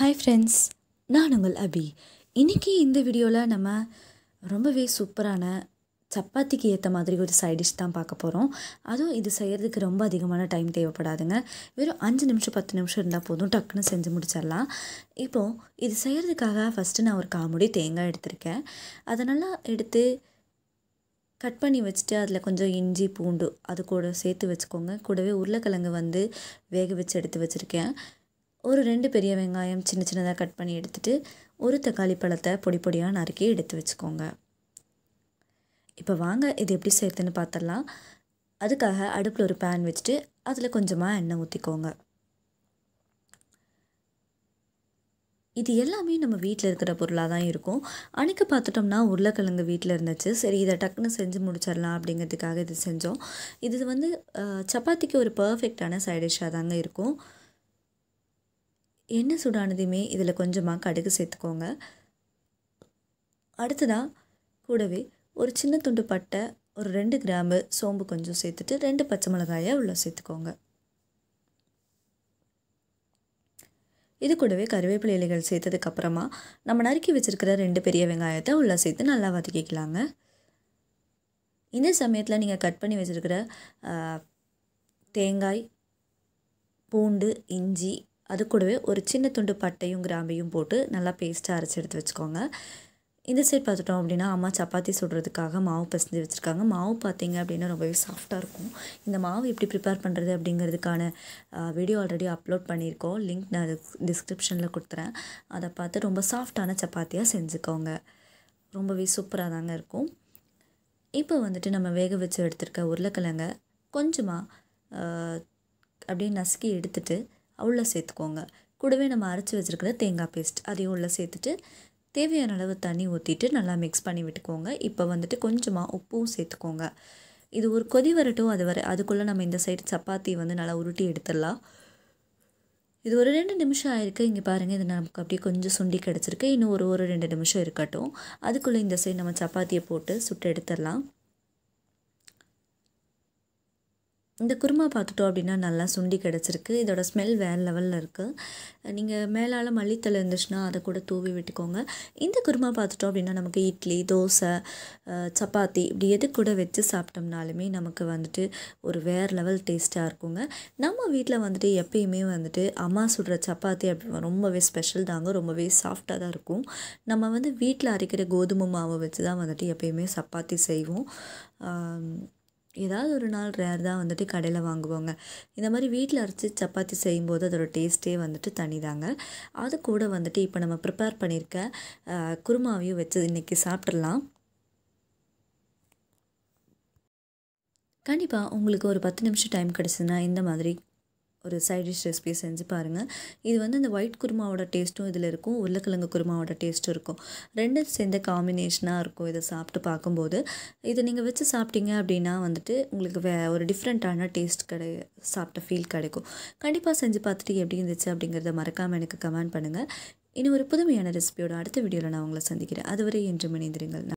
hi friends நான் உங்கள் அபி இன்றைக்கி இந்த வீடியோவில் நம்ம ரொம்பவே சூப்பரான சப்பாத்திக்கு ஏற்ற மாதிரி ஒரு சைடிஷ் தான் பார்க்க போகிறோம் அதுவும் இது செய்கிறதுக்கு ரொம்ப அதிகமான டைம் தேவைப்படாதுங்க வெறும் அஞ்சு நிமிஷம் பத்து நிமிஷம் இருந்தால் போதும் டக்குன்னு செஞ்சு முடிச்சிடலாம் இப்போது இது செய்கிறதுக்காக ஃபஸ்ட்டு நான் ஒரு காமுடி தேங்காய் எடுத்திருக்கேன் அதனால் எடுத்து கட் பண்ணி வச்சுட்டு அதில் கொஞ்சம் இஞ்சி பூண்டு அது கூட சேர்த்து வச்சுக்கோங்க கூடவே உருளைக்கிழங்கு வந்து வேக வச்சு எடுத்து வச்சுருக்கேன் ஒரு ரெண்டு பெரிய வெங்காயம் சின்ன சின்னதாக கட் பண்ணி எடுத்துகிட்டு ஒரு தக்காளி பழத்தை பொடி பொடியாக நறுக்கி எடுத்து வச்சுக்கோங்க இப்போ வாங்க இது எப்படி செய்யறதுன்னு பார்த்துடலாம் அதுக்காக அடுப்பில் ஒரு பேன் வச்சுட்டு அதில் கொஞ்சமாக எண்ணெய் ஊற்றிக்கோங்க இது எல்லாமே நம்ம வீட்டில் இருக்கிற பொருளாக தான் இருக்கும் அன்றைக்கி பார்த்துட்டோம்னா உருளைக்கிழங்கு வீட்டில் இருந்துச்சு சரி இதை டக்குன்னு செஞ்சு முடிச்சிடலாம் அப்படிங்கிறதுக்காக இது செஞ்சோம் இது வந்து சப்பாத்திக்கு ஒரு பர்ஃபெக்டான சைடிஷ்ஷாக தாங்க இருக்கும் எண்ணெய் சூடானதையுமே இதில் கொஞ்சமாக கடுகு சேர்த்துக்கோங்க அடுத்ததாக கூடவே ஒரு சின்ன துண்டு பட்டை ஒரு ரெண்டு கிராம்பு சோம்பு கொஞ்சம் சேர்த்துட்டு ரெண்டு பச்சை மிளகாயை உள்ளே சேர்த்துக்கோங்க இது கூடவே கருவேப்பிலை இலைகள் சேர்த்ததுக்கப்புறமா நம்ம நறுக்கி வச்சுருக்கிற ரெண்டு பெரிய வெங்காயத்தை உள்ளே சேர்த்து நல்லா வதக்கிக்கலாங்க இந்த சமயத்தில் நீங்கள் கட் பண்ணி வச்சுருக்கிற தேங்காய் பூண்டு இஞ்சி அது கூடவே ஒரு சின்ன துண்டு பட்டையும் கிராம்பையும் போட்டு நல்லா பேஸ்ட்டாக அரைச்சி எடுத்து வச்சுக்கோங்க இந்த சைட் பார்த்துட்டோம் அப்படின்னா அம்மா சப்பாத்தி சுடுறதுக்காக மாவு பிசைஞ்சு வச்சுருக்காங்க மாவு பார்த்தீங்க அப்படின்னா ரொம்பவே சாஃப்டாக இருக்கும் இந்த மாவு எப்படி ப்ரிப்பேர் பண்ணுறது அப்படிங்கிறதுக்கான வீடியோ ஆல்ரெடி அப்லோட் பண்ணியிருக்கோம் லிங்க் நான் டிஸ்கிரிப்ஷனில் கொடுத்துறேன் அதை பார்த்து ரொம்ப சாஃப்டான சப்பாத்தியாக செஞ்சுக்கோங்க ரொம்பவே சூப்பராக தாங்க இருக்கும் இப்போ வந்துட்டு நம்ம வேக வச்சு எடுத்துருக்க உருளைக்கிழங்க கொஞ்சமாக அப்படியே நசுக்கி எடுத்துகிட்டு உள்ளே சேர்த்துக்கோங்க கூடவே நம்ம அரைச்சி வச்சுருக்கிற தேங்காய் பேஸ்ட் அதையும் உள்ளே சேர்த்துட்டு தேவையான அளவு தண்ணி ஊற்றிட்டு நல்லா மிக்ஸ் பண்ணி விட்டுக்கோங்க இப்போ வந்துட்டு கொஞ்சமாக உப்பும் சேர்த்துக்கோங்க இது ஒரு கொதி வரட்டும் அது வர அதுக்குள்ளே நம்ம இந்த சைடு சப்பாத்தி வந்து நல்லா உருட்டி எடுத்துடலாம் இது ஒரு ரெண்டு நிமிஷம் ஆயிருக்கு இங்கே பாருங்கள் இது நமக்கு அப்படியே கொஞ்சம் சுண்டி கிடச்சிருக்கு இன்னும் ஒரு ஒரு ரெண்டு நிமிஷம் இருக்கட்டும் அதுக்குள்ளே இந்த சைடு நம்ம சப்பாத்தியை போட்டு சுட்டு எடுத்துடலாம் இந்த குருமா பார்த்துட்டோம் அப்படின்னா நல்லா சுண்டி கிடச்சிருக்கு இதோட ஸ்மெல் வேறு லெவலில் இருக்குது நீங்கள் மேலால் மல்லித்தலை இருந்துச்சுன்னா அதை கூட தூவி விட்டுக்கோங்க இந்த குருமா பார்த்துட்டோம் அப்படின்னா நமக்கு இட்லி தோசை சப்பாத்தி இப்படி எது கூட வச்சு சாப்பிட்டோம்னாலுமே நமக்கு வந்துட்டு ஒரு வேறு லெவல் டேஸ்ட்டாக இருக்குங்க நம்ம வீட்டில் வந்துட்டு எப்பயுமே வந்துட்டு அம்மா சுடுற சப்பாத்தி அப்படி ரொம்பவே ஸ்பெஷல் தாங்க ரொம்பவே சாஃப்டாக தான் இருக்கும் நம்ம வந்து வீட்டில் அரைக்கிற கோதுமை மாவு வச்சு தான் வந்துட்டு எப்பயுமே சப்பாத்தி செய்வோம் ஏதாவது ஒரு நாள் ரேர் தான் வந்துட்டு கடையில் வாங்குவாங்க இந்த மாதிரி வீட்டில் அரைச்சி சப்பாத்தி செய்யும்போது அதோட டேஸ்ட்டே வந்துட்டு தனிதாங்க அது கூட வந்துட்டு இப்போ நம்ம ப்ரிப்பேர் பண்ணியிருக்க குருமாவையும் வச்சு இன்றைக்கி சாப்பிட்றலாம் கண்டிப்பாக உங்களுக்கு ஒரு பத்து நிமிஷம் டைம் கிடச்சுதுன்னா இந்த மாதிரி ஒரு சைடிஷ் ரெசிபி செஞ்சு பாருங்கள் இது வந்து இந்த ஒயிட் குருமாவோட டேஸ்ட்டும் இதில் இருக்கும் உருளைக்கிழங்கு குருமாவோட டேஸ்ட்டும் இருக்கும் ரெண்டும் சேர்ந்த காம்பினேஷனாக இருக்கும் இதை சாப்பிட்டு பார்க்கும்போது இதை நீங்கள் வச்சு சாப்பிட்டீங்க அப்படின்னா வந்துட்டு உங்களுக்கு வே ஒரு டிஃப்ரெண்ட்டான டேஸ்ட் கிடை சாப்பிட்ட ஃபீல் கிடைக்கும் கண்டிப்பாக செஞ்சு பார்த்துட்டு எப்படி இருந்துச்சு அப்படிங்கிறத மறக்காமல் எனக்கு கமெண்ட் பண்ணுங்கள் இன்னும் ஒரு புதுமையான ரெசிபியோட அடுத்த வீடியோவில் நான் உங்களை சந்திக்கிறேன் அதுவரை என்று இணைந்திருங்கள்